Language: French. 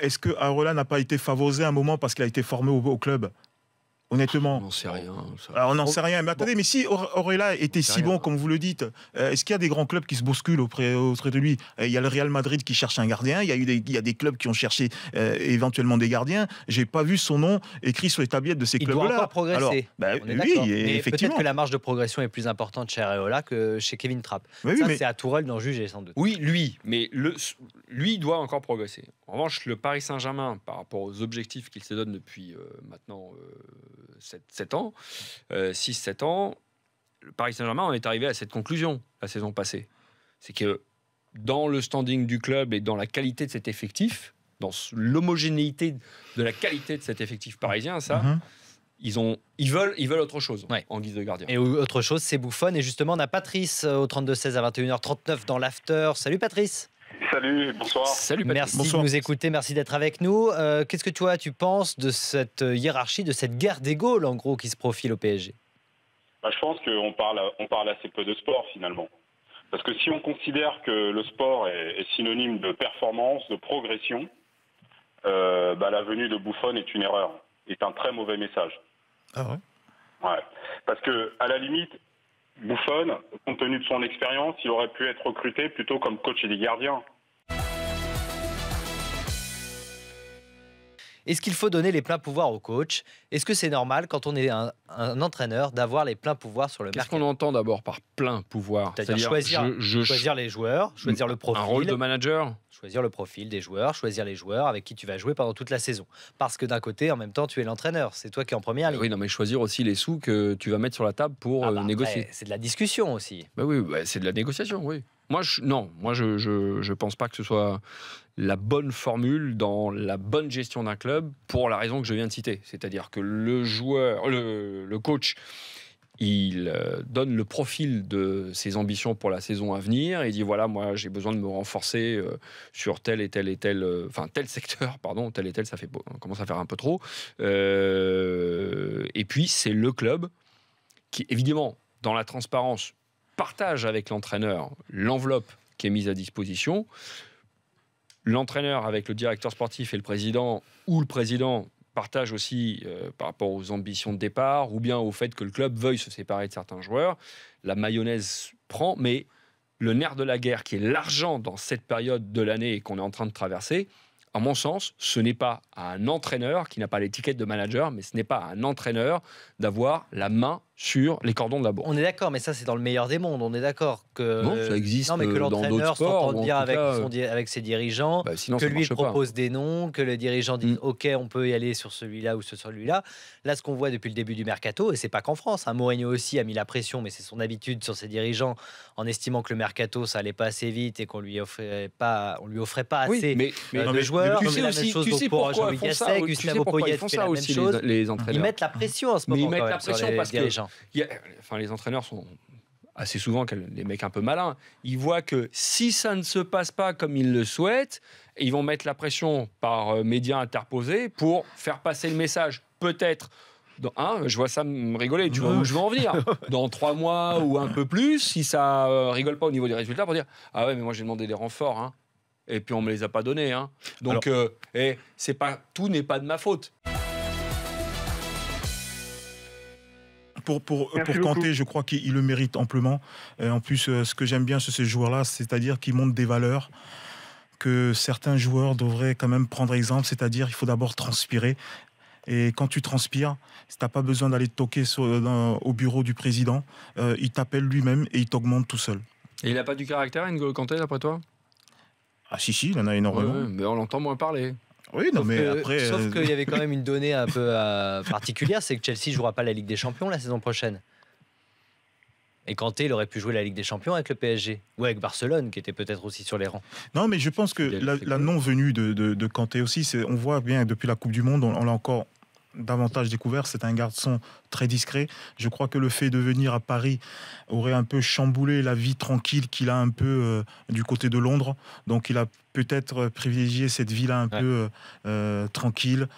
Est-ce que Arola n'a pas été favorisé à un moment parce qu'il a été formé au club Honnêtement. On n'en sait rien. on oh, sait rien. Mais attendez, mais si Auréla était si bon, hein. comme vous le dites, euh, est-ce qu'il y a des grands clubs qui se bousculent auprès, de lui euh, Il y a le Real Madrid qui cherche un gardien. Il y a, eu des, clubs qui ont cherché euh, éventuellement des gardiens. J'ai pas vu son nom écrit sur les tablettes de ces clubs-là. Il doit progresser. Bah est oui, effectivement. Peut-être que la marge de progression est plus importante chez Auréola que chez Kevin Trapp. Bah ça, mais... c'est à Tourelle d'en juger, sans doute. Oui, lui. Mais lui doit encore progresser. En revanche, le Paris Saint-Germain, par rapport aux objectifs qu'il se donne depuis maintenant 7, ans, 6-7 euh, ans, le Paris Saint-Germain en est arrivé à cette conclusion la saison passée. C'est que dans le standing du club et dans la qualité de cet effectif, dans l'homogénéité de la qualité de cet effectif parisien, ça. Mhm. Ils, ont, ils, veulent, ils veulent autre chose en guise de gardien. Et autre chose, c'est Bouffon. Et justement, on a Patrice euh, au 32-16 à 21h39 dans l'after. Salut Patrice Salut, bonsoir. Salut, merci de nous écouter, merci d'être avec nous. Euh, qu'est-ce que toi tu penses de cette euh, hiérarchie, de cette guerre des Gaules en gros qui se profile au PSG bah, Je pense qu'on parle, on parle assez peu de sport finalement. Parce que si on considère que le sport est, synonyme de performance, de progression, euh, bah, la venue de Bouffon est une erreur, est un très mauvais message. Ah ouais Ouais. Parce que, à la limite, Buffon, compte tenu de son expérience, il aurait pu être recruté plutôt comme coach des gardiens. Est-ce qu'il faut donner les pleins pouvoirs au coach Est-ce que c'est normal quand on est un, entraîneur d'avoir les pleins pouvoirs sur le quest qu'on entend d'abord par plein pouvoir C'est-à-dire choisir, choisir les joueurs, choisir le profil. Un rôle de manager Choisir le profil des joueurs, choisir les joueurs avec qui tu vas jouer pendant toute la saison. Parce que d'un côté, en même temps, tu es l'entraîneur, c'est toi qui es en première ligne. Oui, non, mais choisir aussi les sous que tu vas mettre sur la table pour ah euh, bah, négocier. c'est de la discussion aussi. Bah oui, bah, c'est de la négociation, oui. Moi, non, moi je ne pense pas que ce soit la bonne formule dans la bonne gestion d'un club pour la raison que je viens de citer. C'est-à-dire que le joueur, le, coach, il euh, donne le profil de ses ambitions pour la saison à venir et dit voilà, moi j'ai besoin de me renforcer euh, sur tel et tel et tel, euh, enfin tel secteur, pardon, tel et tel, ça fait, commence à faire un peu trop. et puis c'est le club qui, évidemment, dans la transparence, partage avec l'entraîneur l'enveloppe qui est mise à disposition. L'entraîneur avec le directeur sportif et le président, ou le président partage aussi euh, par rapport aux ambitions de départ, ou bien au fait que le club veuille se séparer de certains joueurs. La mayonnaise prend, mais le nerf de la guerre, qui est l'argent dans cette période de l'année qu'on est en train de traverser, à mon sens, ce n'est pas à un entraîneur qui n'a pas l'étiquette de manager, mais ce n'est pas à un entraîneur d'avoir la main sur les cordons de la bourse. On est d'accord, mais ça c'est dans le meilleur des mondes. On est d'accord que non, ça existe. Non, mais que euh, l'entraîneur bien avec, euh. avec, ses dirigeants, bah, que lui propose des noms, que le dirigeant dit mm. OK, on peut y aller sur celui-là ou sur celui-là. Là, ce qu'on voit depuis le début du mercato, et c'est pas qu'en France. Hein, Mourinho aussi a mis la pression, mais c'est son habitude sur ses dirigeants, en estimant que le mercato ça allait pas assez vite et qu'on lui offrait pas, on lui offrait pas assez mais, mais, de joueurs. tu sais aussi, tu sais pour jean aussi Gustavo entraîneurs Ils mettent la pression en ce moment. Ils mettent la pression parce que enfin, les entraîneurs sont assez souvent des mecs un peu malins. Ils voient que si ça ne se passe pas comme ils le souhaitent, ils vont mettre la pression par euh, médias interposés pour faire passer le message. Peut-être. Dans, hein, je vois ça me rigoler, tu vois où je veux en venir. Dans trois mois ou un peu plus, si ça euh, rigole pas au niveau des résultats, pour dire Ah ouais, mais moi j'ai demandé des renforts. Hein et puis on me les a pas donnés. Hein. Donc, euh, et c'est pas tout n'est pas de ma faute. pour, pour, Kanté, je crois qu'il le mérite amplement. en plus, euh, ce que j'aime bien sur ces joueurs-là, c'est-à-dire qu'ils montrent des valeurs que certains joueurs devraient quand même prendre exemple, c'est-à-dire qu'il faut d'abord transpirer. Et quand tu transpires, tu n'as pas besoin d'aller toquer au bureau du président. Euh, il t'appelle lui-même et il t'augmente tout seul. Et il n'a pas du caractère, N'Golo Kanté, d'après toi Ah si, si, il en a énormément. mais on l'entend moins parler. Oui, non, sauf mais après. Sauf euh, qu'il y avait quand même une donnée un peu euh, particulière c'est que Chelsea jouera pas la Ligue des Champions la saison prochaine. Et Kanté, il aurait pu jouer la Ligue des Champions avec le PSG ou avec Barcelone, qui était peut-être aussi sur les rangs. Non, mais je pense que la, non-venue de, Kanté aussi, on voit bien depuis la Coupe du Monde, on l'a encore davantage découvert. C'est un garçon très discret. Je crois que le fait de venir à Paris aurait un peu chamboulé la vie tranquille qu'il a un peu euh, du côté de Londres. Donc il a peut-être privilégié cette vie-là un peu euh, euh, tranquille.